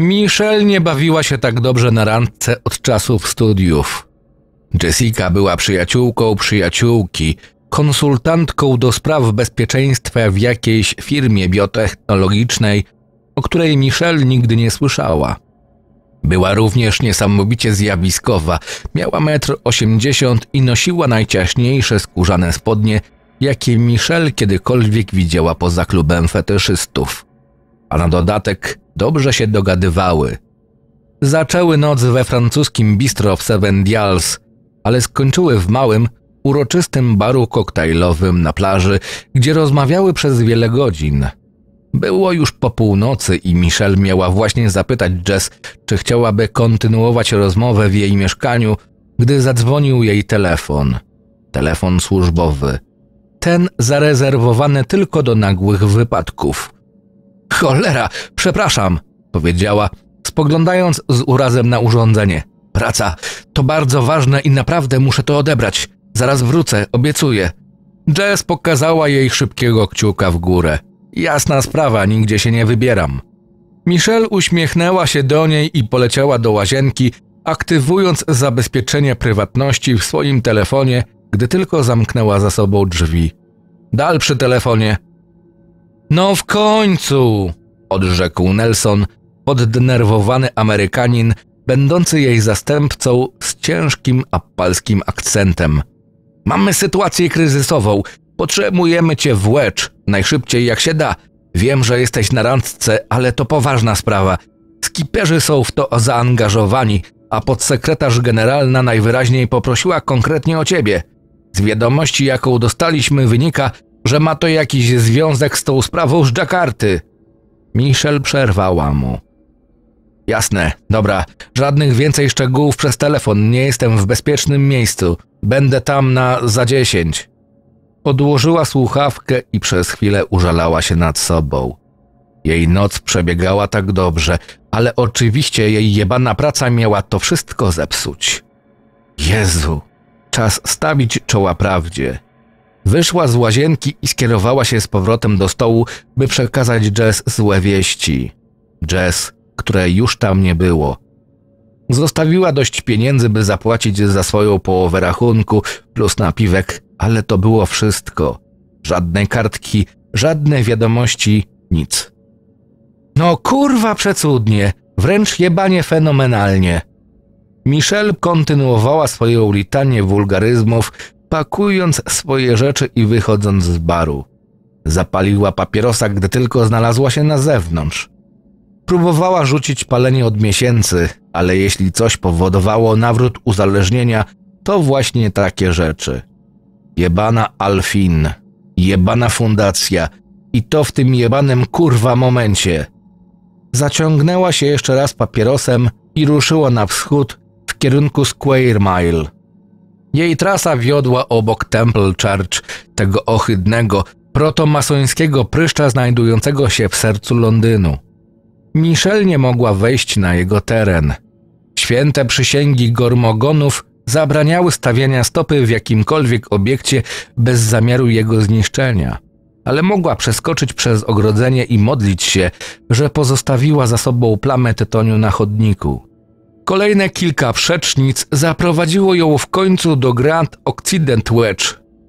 Michelle nie bawiła się tak dobrze na randce od czasów studiów. Jessica była przyjaciółką przyjaciółki, konsultantką do spraw bezpieczeństwa w jakiejś firmie biotechnologicznej, o której Michelle nigdy nie słyszała. Była również niesamowicie zjawiskowa. Miała metr osiemdziesiąt i nosiła najciaśniejsze skórzane spodnie, jakie Michelle kiedykolwiek widziała poza klubem fetyszystów a na dodatek dobrze się dogadywały. Zaczęły noc we francuskim bistro w Seven Dials, ale skończyły w małym, uroczystym baru koktajlowym na plaży, gdzie rozmawiały przez wiele godzin. Było już po północy i Michelle miała właśnie zapytać Jess, czy chciałaby kontynuować rozmowę w jej mieszkaniu, gdy zadzwonił jej telefon. Telefon służbowy. Ten zarezerwowany tylko do nagłych wypadków. Cholera, przepraszam, powiedziała, spoglądając z urazem na urządzenie. Praca to bardzo ważne i naprawdę muszę to odebrać. Zaraz wrócę, obiecuję. Jess pokazała jej szybkiego kciuka w górę. Jasna sprawa, nigdzie się nie wybieram. Michelle uśmiechnęła się do niej i poleciała do łazienki, aktywując zabezpieczenie prywatności w swoim telefonie, gdy tylko zamknęła za sobą drzwi. Dal przy telefonie, no w końcu! odrzekł Nelson, poddenerwowany Amerykanin, będący jej zastępcą z ciężkim apalskim akcentem. Mamy sytuację kryzysową. Potrzebujemy cię w łecz, najszybciej jak się da. Wiem, że jesteś na randce, ale to poważna sprawa. Skiperzy są w to zaangażowani, a podsekretarz generalna najwyraźniej poprosiła konkretnie o ciebie. Z wiadomości, jaką dostaliśmy, wynika, że ma to jakiś związek z tą sprawą z Jakarty? Michel przerwała mu. Jasne, dobra, żadnych więcej szczegółów przez telefon, nie jestem w bezpiecznym miejscu. Będę tam na za dziesięć. Odłożyła słuchawkę i przez chwilę użalała się nad sobą. Jej noc przebiegała tak dobrze, ale oczywiście jej jebana praca miała to wszystko zepsuć. Jezu, czas stawić czoła prawdzie. Wyszła z łazienki i skierowała się z powrotem do stołu, by przekazać Jess złe wieści. Jess, której już tam nie było. Zostawiła dość pieniędzy, by zapłacić za swoją połowę rachunku plus napiwek, ale to było wszystko. Żadne kartki, żadne wiadomości, nic. No kurwa przecudnie, wręcz jebanie fenomenalnie. Michelle kontynuowała swoją litanię wulgaryzmów, pakując swoje rzeczy i wychodząc z baru. Zapaliła papierosa, gdy tylko znalazła się na zewnątrz. Próbowała rzucić palenie od miesięcy, ale jeśli coś powodowało nawrót uzależnienia, to właśnie takie rzeczy. Jebana Alfin, jebana fundacja i to w tym jebanym kurwa momencie. Zaciągnęła się jeszcze raz papierosem i ruszyła na wschód w kierunku Square Mile. Jej trasa wiodła obok Temple Church, tego ohydnego, protomasońskiego pryszcza znajdującego się w sercu Londynu. Michelle nie mogła wejść na jego teren. Święte przysięgi gormogonów zabraniały stawiania stopy w jakimkolwiek obiekcie bez zamiaru jego zniszczenia, ale mogła przeskoczyć przez ogrodzenie i modlić się, że pozostawiła za sobą plamę tytoniu na chodniku. Kolejne kilka przecznic zaprowadziło ją w końcu do Grand Occident Wedge,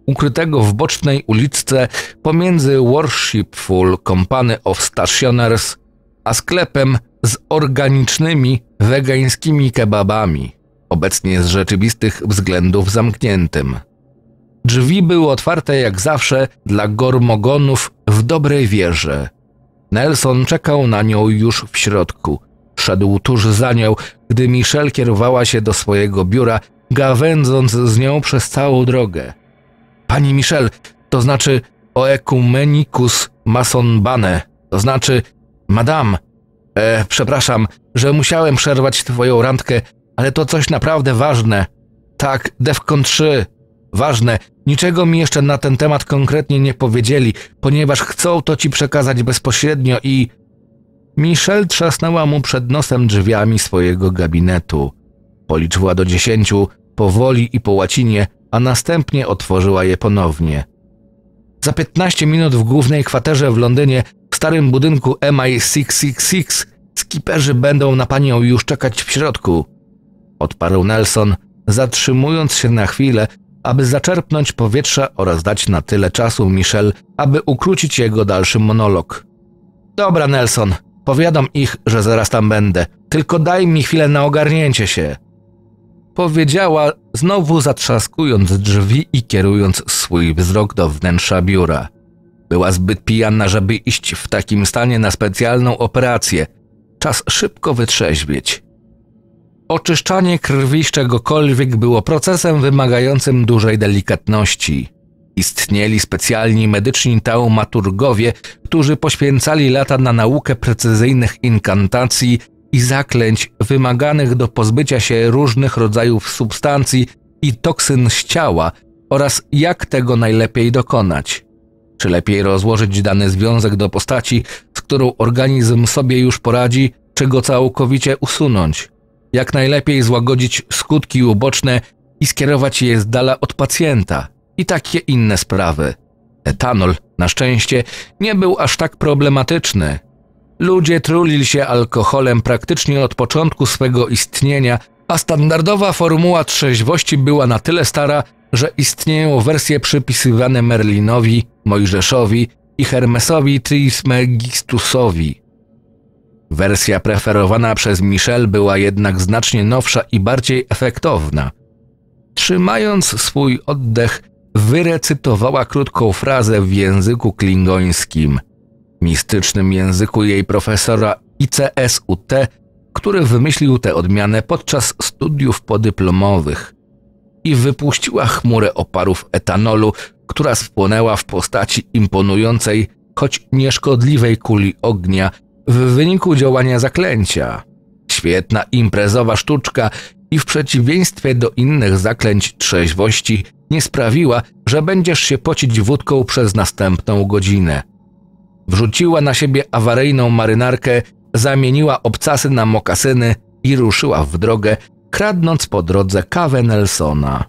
ukrytego w bocznej uliczce pomiędzy Worshipful Company of Stationers a sklepem z organicznymi, wegańskimi kebabami, obecnie z rzeczywistych względów zamkniętym. Drzwi były otwarte jak zawsze dla gormogonów w dobrej wierze. Nelson czekał na nią już w środku. Szedł tuż za nią, gdy Michelle kierowała się do swojego biura, gawędząc z nią przez całą drogę. Pani Michelle, to znaczy oecumenicus masonbane, to znaczy madame. E, przepraszam, że musiałem przerwać twoją randkę, ale to coś naprawdę ważne. Tak, Defcon 3. Ważne, niczego mi jeszcze na ten temat konkretnie nie powiedzieli, ponieważ chcą to ci przekazać bezpośrednio i Michelle trzasnęła mu przed nosem drzwiami swojego gabinetu. Policzyła do dziesięciu, powoli i po łacinie, a następnie otworzyła je ponownie. Za 15 minut w głównej kwaterze w Londynie, w starym budynku MI666, skiperzy będą na panią już czekać w środku. Odparł Nelson, zatrzymując się na chwilę, aby zaczerpnąć powietrza oraz dać na tyle czasu Michel, aby ukrócić jego dalszy monolog. Dobra, Nelson, Powiadam ich, że zaraz tam będę. Tylko daj mi chwilę na ogarnięcie się. Powiedziała, znowu zatrzaskując drzwi i kierując swój wzrok do wnętrza biura. Była zbyt pijana, żeby iść w takim stanie na specjalną operację. Czas szybko wytrzeźwieć. Oczyszczanie krwi z czegokolwiek było procesem wymagającym dużej delikatności. Istnieli specjalni medyczni taumaturgowie, którzy poświęcali lata na naukę precyzyjnych inkantacji i zaklęć wymaganych do pozbycia się różnych rodzajów substancji i toksyn z ciała oraz jak tego najlepiej dokonać. Czy lepiej rozłożyć dany związek do postaci, z którą organizm sobie już poradzi, czy go całkowicie usunąć? Jak najlepiej złagodzić skutki uboczne i skierować je z dala od pacjenta? i takie inne sprawy. Etanol, na szczęście, nie był aż tak problematyczny. Ludzie trulili się alkoholem praktycznie od początku swego istnienia, a standardowa formuła trzeźwości była na tyle stara, że istnieją wersje przypisywane Merlinowi, Mojżeszowi i Hermesowi Trismegistusowi. Wersja preferowana przez Michel była jednak znacznie nowsza i bardziej efektowna. Trzymając swój oddech, wyrecytowała krótką frazę w języku klingońskim, mistycznym języku jej profesora ICSUT, który wymyślił tę odmianę podczas studiów podyplomowych i wypuściła chmurę oparów etanolu, która spłonęła w postaci imponującej, choć nieszkodliwej kuli ognia w wyniku działania zaklęcia. Świetna imprezowa sztuczka i w przeciwieństwie do innych zaklęć trzeźwości – nie sprawiła, że będziesz się pocić wódką przez następną godzinę. Wrzuciła na siebie awaryjną marynarkę, zamieniła obcasy na mokasyny i ruszyła w drogę, kradnąc po drodze kawę Nelsona.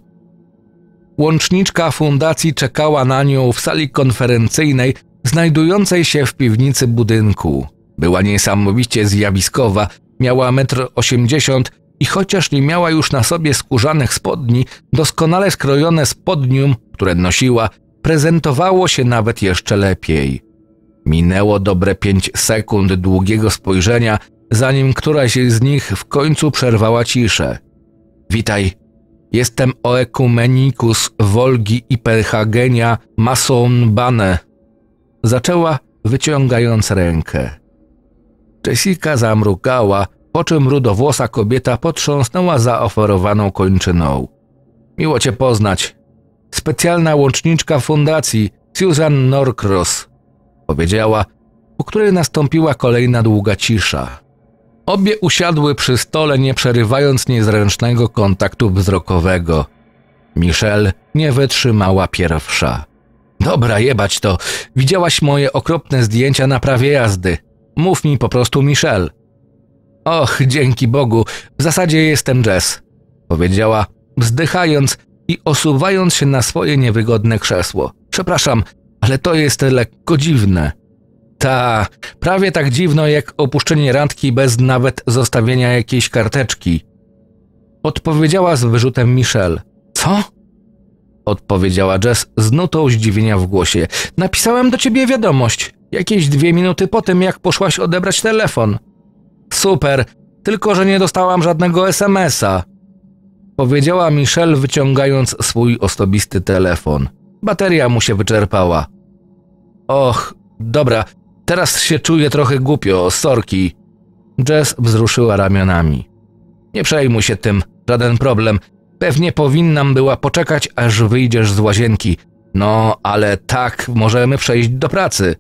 Łączniczka fundacji czekała na nią w sali konferencyjnej, znajdującej się w piwnicy budynku. Była niesamowicie zjawiskowa, miała metr osiemdziesiąt i chociaż nie miała już na sobie skórzanych spodni, doskonale skrojone spodnium, które nosiła, prezentowało się nawet jeszcze lepiej. Minęło dobre pięć sekund długiego spojrzenia, zanim któraś z nich w końcu przerwała ciszę. Witaj, jestem Oekumenikus Wolgi i Perhagenia Mason Bane. Zaczęła wyciągając rękę. Jessica zamrugała, po czym rudowłosa kobieta potrząsnęła zaoferowaną kończyną. Miło Cię poznać. Specjalna łączniczka fundacji Susan Norcross powiedziała, po której nastąpiła kolejna długa cisza. Obie usiadły przy stole, nie przerywając niezręcznego kontaktu wzrokowego. Michelle nie wytrzymała pierwsza. Dobra, jebać to. Widziałaś moje okropne zdjęcia na prawie jazdy. Mów mi po prostu Michelle. Och, dzięki Bogu, w zasadzie jestem Jess, powiedziała, wzdychając i osuwając się na swoje niewygodne krzesło. Przepraszam, ale to jest lekko dziwne. Ta, prawie tak dziwno jak opuszczenie randki bez nawet zostawienia jakiejś karteczki. Odpowiedziała z wyrzutem Michelle. Co? Odpowiedziała Jess z nutą zdziwienia w głosie. Napisałem do ciebie wiadomość, jakieś dwie minuty po tym, jak poszłaś odebrać telefon. Super, tylko że nie dostałam żadnego SMS-a. Powiedziała Michelle, wyciągając swój osobisty telefon. Bateria mu się wyczerpała. Och, dobra, teraz się czuję trochę głupio, sorki. Jess wzruszyła ramionami. Nie przejmuj się tym, żaden problem. Pewnie powinnam była poczekać, aż wyjdziesz z łazienki. No, ale tak możemy przejść do pracy.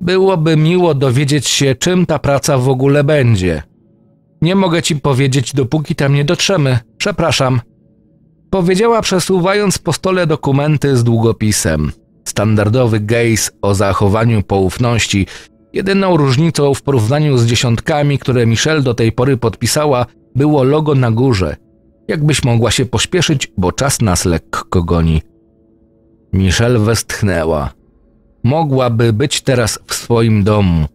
Byłoby miło dowiedzieć się, czym ta praca w ogóle będzie. Nie mogę ci powiedzieć, dopóki tam nie dotrzemy. Przepraszam. Powiedziała, przesuwając po stole dokumenty z długopisem. Standardowy gejs o zachowaniu poufności. Jedyną różnicą w porównaniu z dziesiątkami, które Michelle do tej pory podpisała, było logo na górze. Jakbyś mogła się pośpieszyć, bo czas nas lekko goni. Michelle westchnęła mogłaby być teraz w swoim domu,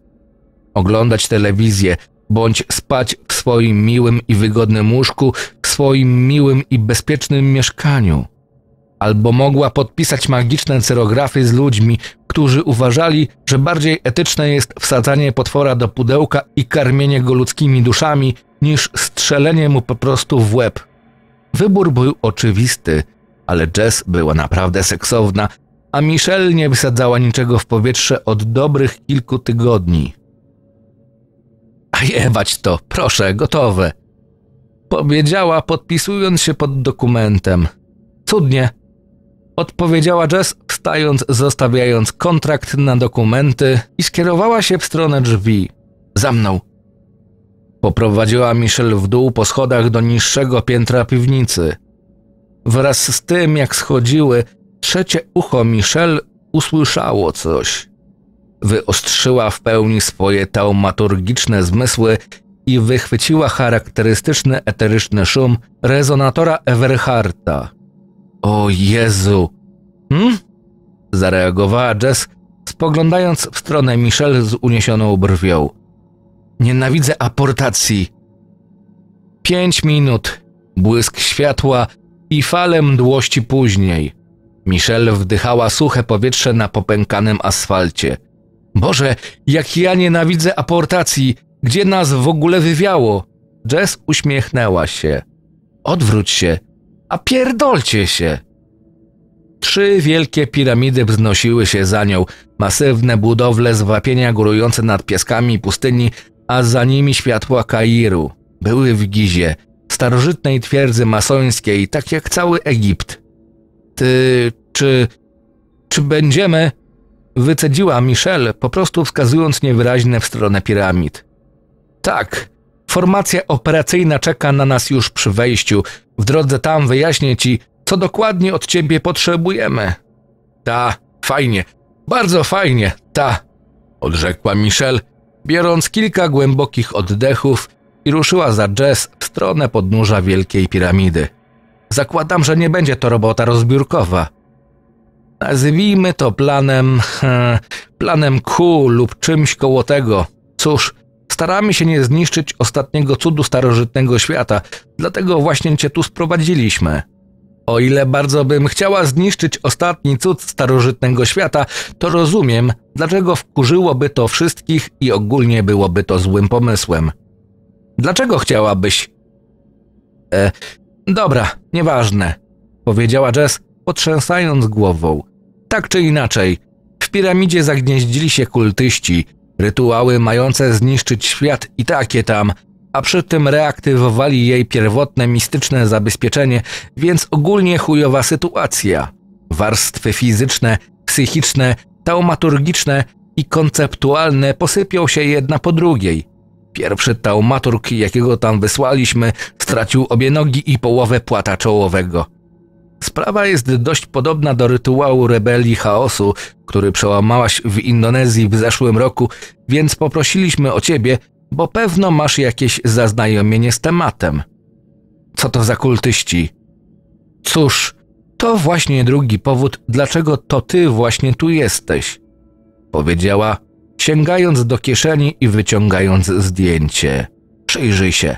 oglądać telewizję, bądź spać w swoim miłym i wygodnym łóżku, w swoim miłym i bezpiecznym mieszkaniu. Albo mogła podpisać magiczne cerografy z ludźmi, którzy uważali, że bardziej etyczne jest wsadzanie potwora do pudełka i karmienie go ludzkimi duszami, niż strzelenie mu po prostu w łeb. Wybór był oczywisty, ale Jess była naprawdę seksowna a Michelle nie wysadzała niczego w powietrze od dobrych kilku tygodni. A jewać to, proszę, gotowe. Powiedziała, podpisując się pod dokumentem. Cudnie. Odpowiedziała Jess, wstając, zostawiając kontrakt na dokumenty i skierowała się w stronę drzwi. Za mną. Poprowadziła Michelle w dół po schodach do niższego piętra piwnicy. Wraz z tym, jak schodziły, trzecie ucho Michel usłyszało coś. Wyostrzyła w pełni swoje taumaturgiczne zmysły i wychwyciła charakterystyczny eteryczny szum rezonatora Everharta. O Jezu! Hm? Zareagowała Jess, spoglądając w stronę Michel z uniesioną brwią. Nienawidzę aportacji. Pięć minut, błysk światła i fale mdłości później – Michelle wdychała suche powietrze na popękanym asfalcie. Boże, jak ja nienawidzę aportacji! Gdzie nas w ogóle wywiało? Jess uśmiechnęła się. Odwróć się, a pierdolcie się! Trzy wielkie piramidy wznosiły się za nią, masywne budowle z wapienia górujące nad piaskami pustyni, a za nimi światła Kairu. Były w Gizie, starożytnej twierdzy masońskiej, tak jak cały Egipt. Ty, czy... czy będziemy... Wycedziła Michelle, po prostu wskazując niewyraźnie w stronę piramid. Tak, formacja operacyjna czeka na nas już przy wejściu. W drodze tam wyjaśnię ci, co dokładnie od ciebie potrzebujemy. Ta, fajnie, bardzo fajnie, ta, odrzekła Michelle, biorąc kilka głębokich oddechów i ruszyła za Jess w stronę podnóża Wielkiej Piramidy. Zakładam, że nie będzie to robota rozbiórkowa. Nazwijmy to planem. planem Q lub czymś koło tego. Cóż, staramy się nie zniszczyć ostatniego cudu starożytnego świata, dlatego właśnie cię tu sprowadziliśmy. O ile bardzo bym chciała zniszczyć ostatni cud starożytnego świata, to rozumiem, dlaczego wkurzyłoby to wszystkich i ogólnie byłoby to złym pomysłem. Dlaczego chciałabyś? E, Dobra, nieważne, powiedziała Jess, potrząsając głową. Tak czy inaczej, w piramidzie zagnieździli się kultyści, rytuały mające zniszczyć świat i takie tam, a przy tym reaktywowali jej pierwotne mistyczne zabezpieczenie, więc ogólnie chujowa sytuacja. Warstwy fizyczne, psychiczne, taumaturgiczne i konceptualne posypią się jedna po drugiej – Pierwszy taumaturg, jakiego tam wysłaliśmy, stracił obie nogi i połowę płata czołowego. Sprawa jest dość podobna do rytuału rebelii chaosu, który przełamałaś w Indonezji w zeszłym roku, więc poprosiliśmy o ciebie, bo pewno masz jakieś zaznajomienie z tematem. Co to za kultyści? Cóż, to właśnie drugi powód, dlaczego to ty właśnie tu jesteś. Powiedziała, sięgając do kieszeni i wyciągając zdjęcie. Przyjrzyj się.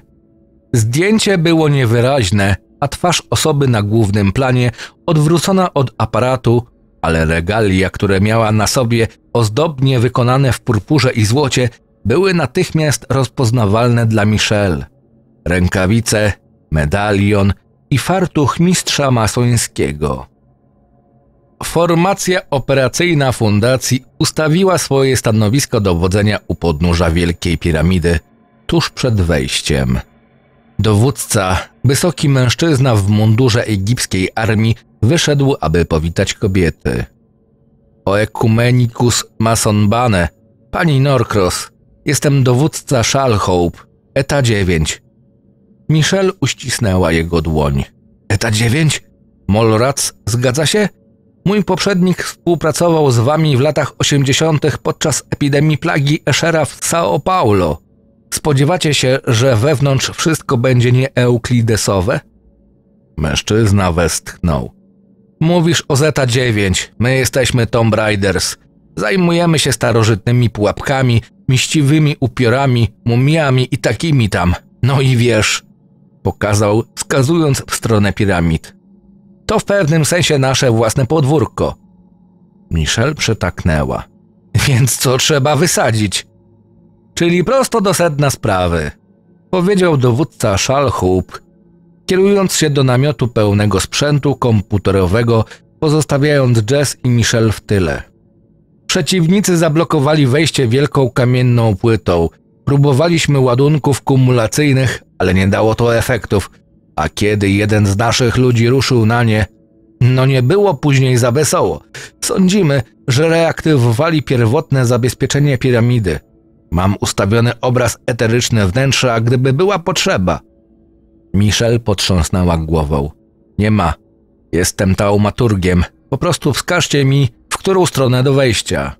Zdjęcie było niewyraźne, a twarz osoby na głównym planie odwrócona od aparatu, ale regalia, które miała na sobie, ozdobnie wykonane w purpurze i złocie, były natychmiast rozpoznawalne dla Michelle. Rękawice, medalion i fartuch mistrza masońskiego. Formacja operacyjna fundacji ustawiła swoje stanowisko dowodzenia u podnóża Wielkiej Piramidy tuż przed wejściem. Dowódca, wysoki mężczyzna w mundurze egipskiej armii, wyszedł, aby powitać kobiety. Oecumenikus Masonbane, pani Norcross, jestem dowódca Shalhope, eta 9. Michelle uścisnęła jego dłoń. Eta 9? Molrac zgadza się? Mój poprzednik współpracował z wami w latach 80. podczas epidemii plagi Eschera w São Paulo. Spodziewacie się, że wewnątrz wszystko będzie nieeuklidesowe? Mężczyzna westchnął. Mówisz o Zeta-9, my jesteśmy Tomb Raiders. Zajmujemy się starożytnymi pułapkami, miściwymi upiorami, mumiami i takimi tam. No i wiesz, pokazał, wskazując w stronę piramid. To w pewnym sensie nasze własne podwórko. Michel przytaknęła. Więc co trzeba wysadzić? Czyli prosto do sedna sprawy, powiedział dowódca Szalhub, kierując się do namiotu pełnego sprzętu komputerowego, pozostawiając Jess i Michel w tyle. Przeciwnicy zablokowali wejście wielką kamienną płytą. Próbowaliśmy ładunków kumulacyjnych, ale nie dało to efektów – a kiedy jeden z naszych ludzi ruszył na nie, no nie było później za wesoło. Sądzimy, że reaktywowali pierwotne zabezpieczenie piramidy. Mam ustawiony obraz eteryczny wnętrza, gdyby była potrzeba. Michel potrząsnęła głową. Nie ma. Jestem taumaturgiem. Po prostu wskażcie mi, w którą stronę do wejścia.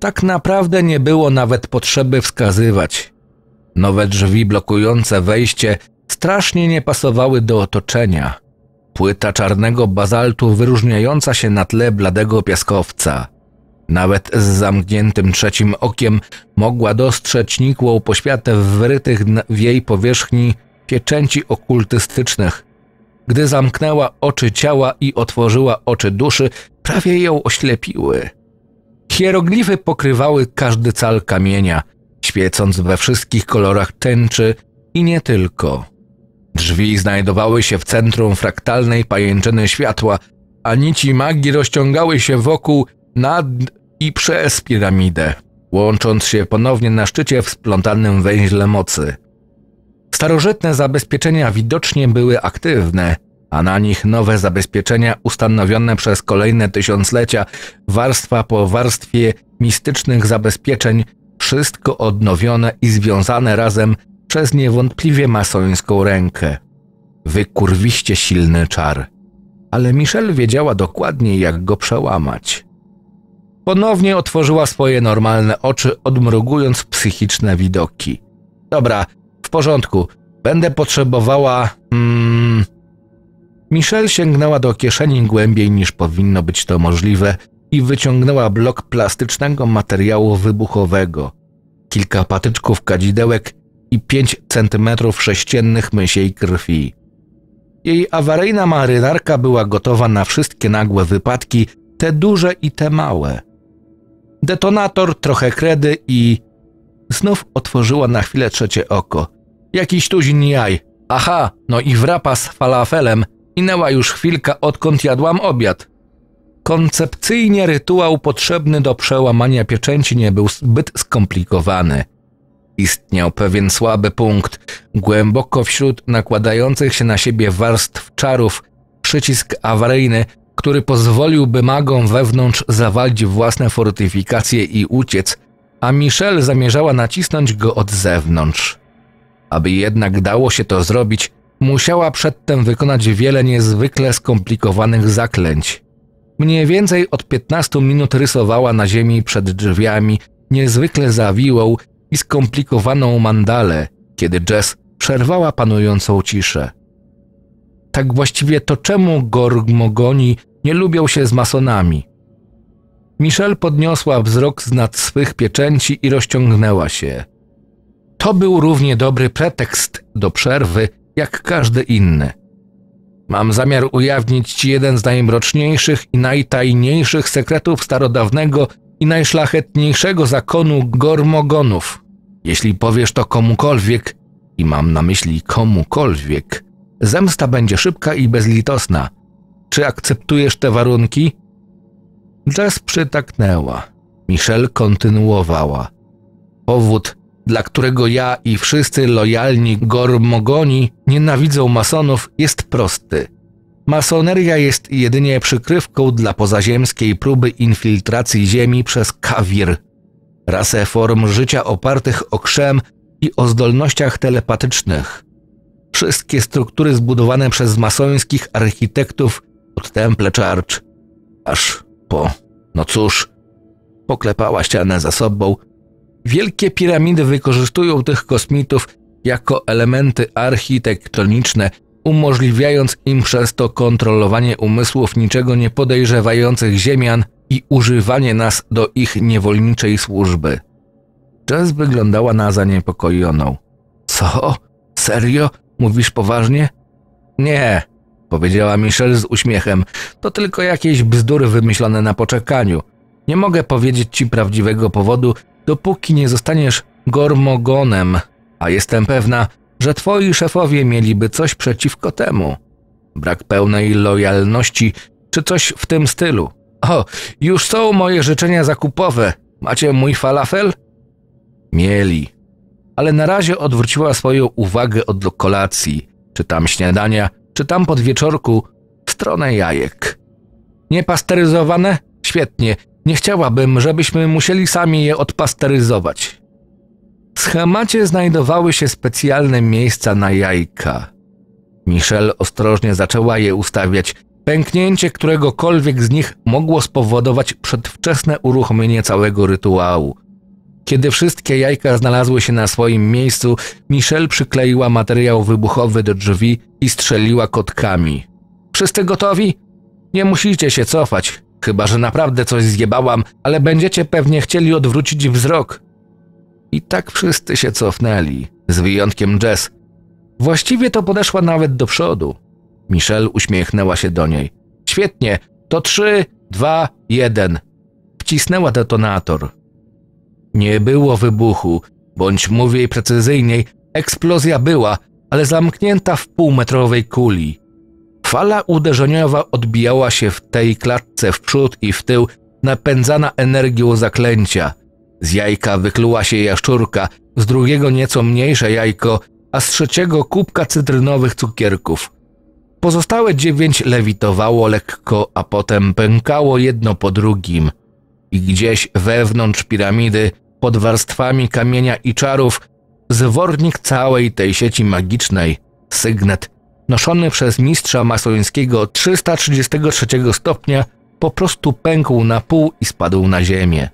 Tak naprawdę nie było nawet potrzeby wskazywać. Nowe drzwi blokujące wejście strasznie nie pasowały do otoczenia. Płyta czarnego bazaltu wyróżniająca się na tle bladego piaskowca. Nawet z zamkniętym trzecim okiem mogła dostrzec nikłą poświatę wrytych w jej powierzchni pieczęci okultystycznych. Gdy zamknęła oczy ciała i otworzyła oczy duszy, prawie ją oślepiły. Hieroglify pokrywały każdy cal kamienia, świecąc we wszystkich kolorach tęczy i nie tylko. Drzwi znajdowały się w centrum fraktalnej pajęczyny światła, a nici magii rozciągały się wokół, nad i przez piramidę, łącząc się ponownie na szczycie w splątanym węźle mocy. Starożytne zabezpieczenia widocznie były aktywne, a na nich nowe zabezpieczenia ustanowione przez kolejne tysiąclecia, warstwa po warstwie mistycznych zabezpieczeń, wszystko odnowione i związane razem przez niewątpliwie masońską rękę. Wykurwiście silny czar. Ale Michelle wiedziała dokładnie, jak go przełamać. Ponownie otworzyła swoje normalne oczy, odmrugując psychiczne widoki. Dobra, w porządku. Będę potrzebowała. Mm... Michelle sięgnęła do kieszeni głębiej niż powinno być to możliwe i wyciągnęła blok plastycznego materiału wybuchowego, kilka patyczków kadzidełek i 5 cm sześciennych mysiej krwi. Jej awaryjna marynarka była gotowa na wszystkie nagłe wypadki, te duże i te małe. Detonator, trochę kredy i... Znów otworzyła na chwilę trzecie oko. Jakiś tuzin jaj. Aha, no i wrapa z falafelem. Minęła już chwilka, odkąd jadłam obiad. Koncepcyjnie rytuał potrzebny do przełamania pieczęci nie był zbyt skomplikowany – istniał pewien słaby punkt. Głęboko wśród nakładających się na siebie warstw czarów przycisk awaryjny, który pozwoliłby magom wewnątrz zawalić własne fortyfikacje i uciec, a Michelle zamierzała nacisnąć go od zewnątrz. Aby jednak dało się to zrobić, musiała przedtem wykonać wiele niezwykle skomplikowanych zaklęć. Mniej więcej od 15 minut rysowała na ziemi przed drzwiami niezwykle zawiłą, i skomplikowaną mandalę, kiedy Jess przerwała panującą ciszę. Tak właściwie to czemu Gorgmogoni nie lubią się z masonami? Michelle podniosła wzrok z nad swych pieczęci i rozciągnęła się. To był równie dobry pretekst do przerwy, jak każdy inny. Mam zamiar ujawnić Ci jeden z najmroczniejszych i najtajniejszych sekretów starodawnego i najszlachetniejszego zakonu Gormogonów. Jeśli powiesz to komukolwiek, i mam na myśli komukolwiek, zemsta będzie szybka i bezlitosna. Czy akceptujesz te warunki? Jess przytaknęła. Michelle kontynuowała. Powód, dla którego ja i wszyscy lojalni Gormogoni nienawidzą masonów, jest prosty – Masoneria jest jedynie przykrywką dla pozaziemskiej próby infiltracji Ziemi przez kawir, rasę form życia opartych o krzem i o zdolnościach telepatycznych. Wszystkie struktury zbudowane przez masońskich architektów od Temple Church aż po, no cóż, poklepała ścianę za sobą. Wielkie piramidy wykorzystują tych kosmitów jako elementy architektoniczne – umożliwiając im przez to kontrolowanie umysłów niczego nie podejrzewających ziemian i używanie nas do ich niewolniczej służby. Czas wyglądała na zaniepokojoną. Co? Serio? Mówisz poważnie? Nie, powiedziała Michelle z uśmiechem. To tylko jakieś bzdury wymyślone na poczekaniu. Nie mogę powiedzieć ci prawdziwego powodu, dopóki nie zostaniesz gormogonem, a jestem pewna, że twoi szefowie mieliby coś przeciwko temu. Brak pełnej lojalności czy coś w tym stylu. O, już są moje życzenia zakupowe. Macie mój falafel? Mieli. Ale na razie odwróciła swoją uwagę od kolacji, czy tam śniadania, czy tam wieczorku, w stronę jajek. Niepasteryzowane? Świetnie. Nie chciałabym, żebyśmy musieli sami je odpasteryzować. W schemacie znajdowały się specjalne miejsca na jajka. Michelle ostrożnie zaczęła je ustawiać. Pęknięcie któregokolwiek z nich mogło spowodować przedwczesne uruchomienie całego rytuału. Kiedy wszystkie jajka znalazły się na swoim miejscu, Michelle przykleiła materiał wybuchowy do drzwi i strzeliła kotkami. Wszyscy gotowi? Nie musicie się cofać, chyba że naprawdę coś zjebałam, ale będziecie pewnie chcieli odwrócić wzrok. I tak wszyscy się cofnęli, z wyjątkiem Jess. Właściwie to podeszła nawet do przodu. Michelle uśmiechnęła się do niej. Świetnie, to trzy, dwa, jeden. Wcisnęła detonator. Nie było wybuchu, bądź mówię precyzyjniej, eksplozja była, ale zamknięta w półmetrowej kuli. Fala uderzeniowa odbijała się w tej klatce w przód i w tył, napędzana energią zaklęcia. Z jajka wykluła się jaszczurka, z drugiego nieco mniejsze jajko, a z trzeciego kubka cytrynowych cukierków. Pozostałe dziewięć lewitowało lekko, a potem pękało jedno po drugim. I gdzieś wewnątrz piramidy, pod warstwami kamienia i czarów, zwornik całej tej sieci magicznej, sygnet, noszony przez mistrza masońskiego 333 stopnia, po prostu pękł na pół i spadł na ziemię.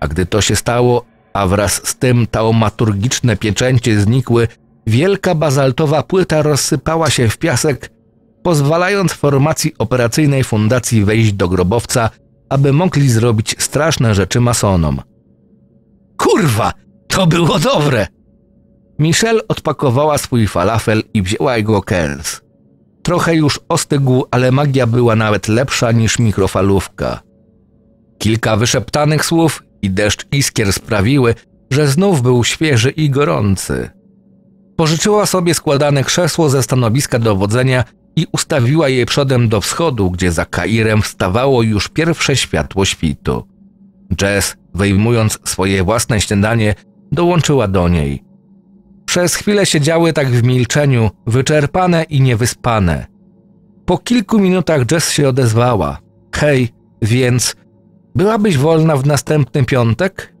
A gdy to się stało, a wraz z tym taumaturgiczne pieczęcie znikły, wielka bazaltowa płyta rozsypała się w piasek, pozwalając formacji operacyjnej fundacji wejść do grobowca, aby mogli zrobić straszne rzeczy masonom. Kurwa, to było dobre! Michelle odpakowała swój falafel i wzięła jego kęs. Trochę już ostygł, ale magia była nawet lepsza niż mikrofalówka. Kilka wyszeptanych słów i deszcz iskier sprawiły, że znów był świeży i gorący. Pożyczyła sobie składane krzesło ze stanowiska dowodzenia i ustawiła je przodem do wschodu, gdzie za Kairem wstawało już pierwsze światło świtu. Jess, wyjmując swoje własne śniadanie, dołączyła do niej. Przez chwilę siedziały tak w milczeniu, wyczerpane i niewyspane. Po kilku minutach Jess się odezwała. Hej, więc Byłabyś wolna w następny piątek?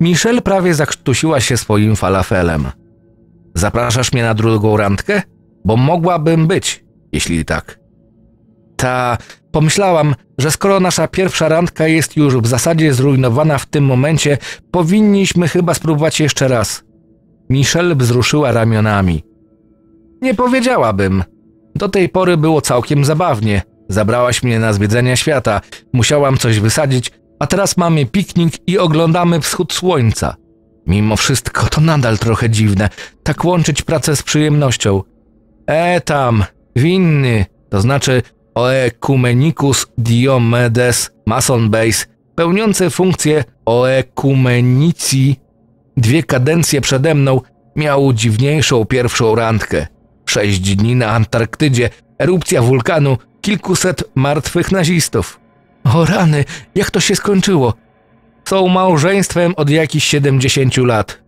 Michelle prawie zakrztusiła się swoim falafelem. Zapraszasz mnie na drugą randkę? Bo mogłabym być, jeśli tak. Ta, pomyślałam, że skoro nasza pierwsza randka jest już w zasadzie zrujnowana w tym momencie, powinniśmy chyba spróbować jeszcze raz. Michelle wzruszyła ramionami. Nie powiedziałabym. Do tej pory było całkiem zabawnie. Zabrałaś mnie na zwiedzenie świata, musiałam coś wysadzić, a teraz mamy piknik i oglądamy wschód słońca. Mimo wszystko to nadal trochę dziwne, tak łączyć pracę z przyjemnością. E tam, winny, to znaczy oekumenikus Diomedes Mason Base, pełniący funkcję oekumenicji, dwie kadencje przede mną miał dziwniejszą pierwszą randkę. Sześć dni na Antarktydzie, erupcja wulkanu kilkuset martwych nazistów. O rany, jak to się skończyło? Są małżeństwem od jakichś 70 lat.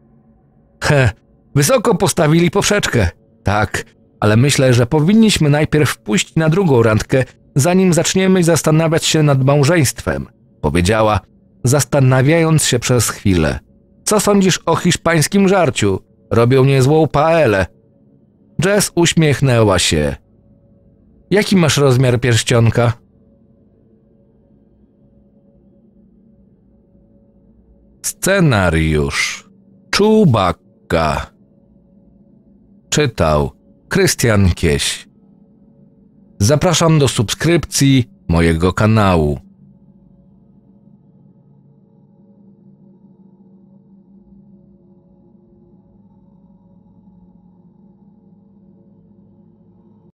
He, wysoko postawili poprzeczkę. Tak, ale myślę, że powinniśmy najpierw pójść na drugą randkę, zanim zaczniemy zastanawiać się nad małżeństwem, powiedziała, zastanawiając się przez chwilę. Co sądzisz o hiszpańskim żarciu? Robią niezłą paelę. Jess uśmiechnęła się. Jaki masz rozmiar pierścionka? Scenariusz Czubakka Czytał Krystian Kieś Zapraszam do subskrypcji mojego kanału.